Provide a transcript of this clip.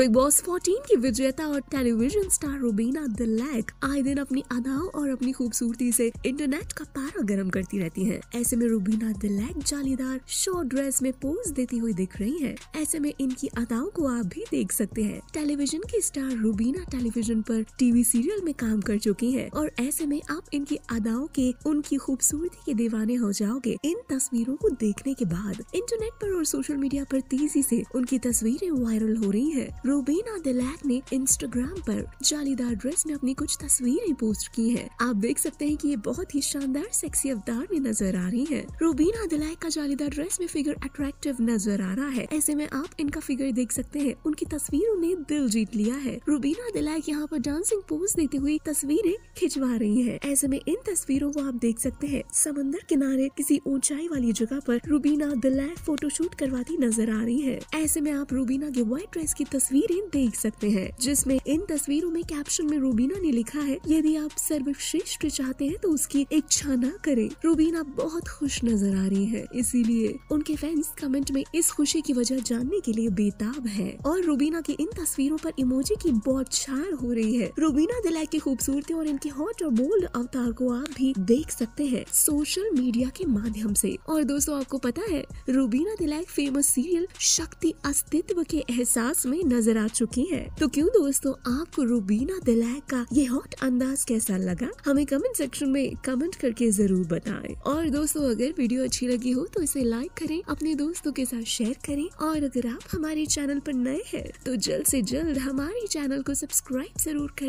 Big boss 14 की विजेता और टेलीविजन स्टार रुबीना दिलैक आए दिन अपनी अदाओं और अपनी खूबसूरती से इंटरनेट का पारा गर्म करती रहती हैं। ऐसे में रुबीना दिलैक जालीदार शॉर्ट ड्रेस में पोज देती हुई दिख रही हैं। ऐसे में इनकी अदाओं को आप भी देख सकते हैं टेलीविजन की स्टार रुबीना टेलीविजन पर टीवी सीरियल में काम कर चुकी है और ऐसे में आप इनकी अदाओं के उनकी खूबसूरती के दीवाने हो जाओगे इन तस्वीरों को देखने के बाद इंटरनेट पर और सोशल मीडिया पर तेजी से उनकी तस्वीरें वायरल हो रही है रूबीना दिलैक ने इंस्टाग्राम पर जालीदार ड्रेस में अपनी कुछ तस्वीरें पोस्ट की हैं। आप देख सकते हैं कि ये बहुत ही शानदार सेक्सी अवतार में नजर आ रही हैं। रूबीना दिलैक का जालीदार ड्रेस में फिगर अट्रैक्टिव नजर आ रहा है ऐसे में आप इनका फिगर देख सकते हैं उनकी तस्वीरों ने दिल जीत लिया है रूबीना दिलैक यहाँ पर डांसिंग पोज देते हुए तस्वीरें खिंचवा रही है ऐसे में इन तस्वीरों को आप देख सकते हैं समंदर किनारे किसी ऊंचाई वाली जगह पर रूबीना दिलैक फोटोशूट करवाती नजर आ रही है ऐसे में आप रूबीना के व्हाइट ड्रेस की तस्वीर तस्वीरें देख सकते हैं जिसमे इन तस्वीरों में कैप्शन में रूबीना ने लिखा है यदि आप सर्वश्रेष्ठ चाहते हैं तो उसकी इच्छा न करे रूबीना बहुत खुश नजर आ रही है इसीलिए उनके फैंस कमेंट में इस खुशी की वजह जानने के लिए बेताब है और रूबीना की इन तस्वीरों पर इमोजी की बहुत छाड़ हो रही है रूबीना दिलाई की खूबसूरती और इनके हॉट और बोल्ड अवतार को आप भी देख सकते हैं सोशल मीडिया के माध्यम से और दोस्तों आपको पता है रूबीना दिलाई फेमस सीरियल शक्ति अस्तित्व के एहसास में नजर नजर आ चुकी है तो क्यों दोस्तों आपको रूबीना दिलैक का ये हॉट अंदाज कैसा लगा हमें कमेंट सेक्शन में कमेंट करके जरूर बताएं और दोस्तों अगर वीडियो अच्छी लगी हो तो इसे लाइक करें अपने दोस्तों के साथ शेयर करें और अगर आप हमारे चैनल पर नए हैं तो जल्द से जल्द हमारे चैनल को सब्सक्राइब जरूर कर